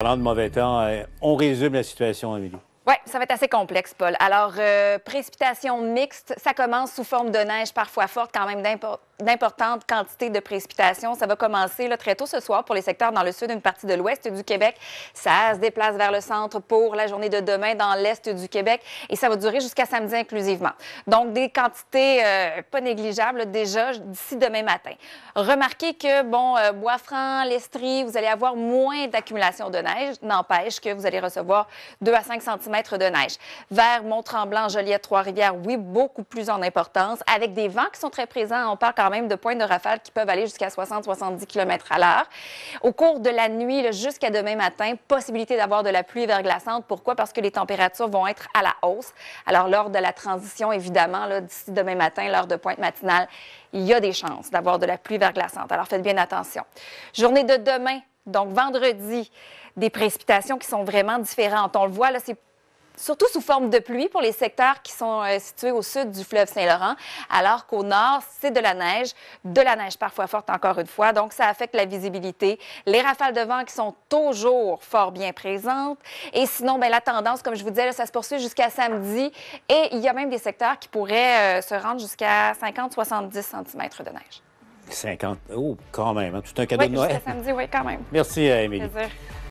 Parlant de mauvais temps, euh, on résume la situation, Amélie. Oui, ça va être assez complexe, Paul. Alors, euh, précipitation mixte, ça commence sous forme de neige parfois forte, quand même d'importance d'importantes quantités de précipitations. Ça va commencer très tôt ce soir pour les secteurs dans le sud, une partie de l'ouest du Québec. Ça se déplace vers le centre pour la journée de demain dans l'est du Québec et ça va durer jusqu'à samedi inclusivement. Donc, des quantités euh, pas négligeables déjà d'ici demain matin. Remarquez que, bon, euh, Bois-Franc, l'Estrie, vous allez avoir moins d'accumulation de neige. N'empêche que vous allez recevoir 2 à 5 cm de neige. Vers Mont-Tremblant, Joliette, Trois-Rivières, oui, beaucoup plus en importance, avec des vents qui sont très présents. On parle quand même de pointes de rafales qui peuvent aller jusqu'à 60-70 km à l'heure. Au cours de la nuit jusqu'à demain matin, possibilité d'avoir de la pluie verglaçante. Pourquoi? Parce que les températures vont être à la hausse. Alors, lors de la transition, évidemment, d'ici demain matin, l'heure de pointe matinale, il y a des chances d'avoir de la pluie verglaçante. Alors, faites bien attention. Journée de demain, donc vendredi, des précipitations qui sont vraiment différentes. On le voit, là, c'est surtout sous forme de pluie pour les secteurs qui sont euh, situés au sud du fleuve Saint-Laurent, alors qu'au nord, c'est de la neige, de la neige parfois forte encore une fois. Donc, ça affecte la visibilité. Les rafales de vent qui sont toujours fort bien présentes. Et sinon, ben, la tendance, comme je vous disais, ça se poursuit jusqu'à samedi. Et il y a même des secteurs qui pourraient euh, se rendre jusqu'à 50-70 cm de neige. 50, oh, quand même, c'est hein, tout un cadeau de Noël. samedi, oui, quand même. Merci, euh, Émilie.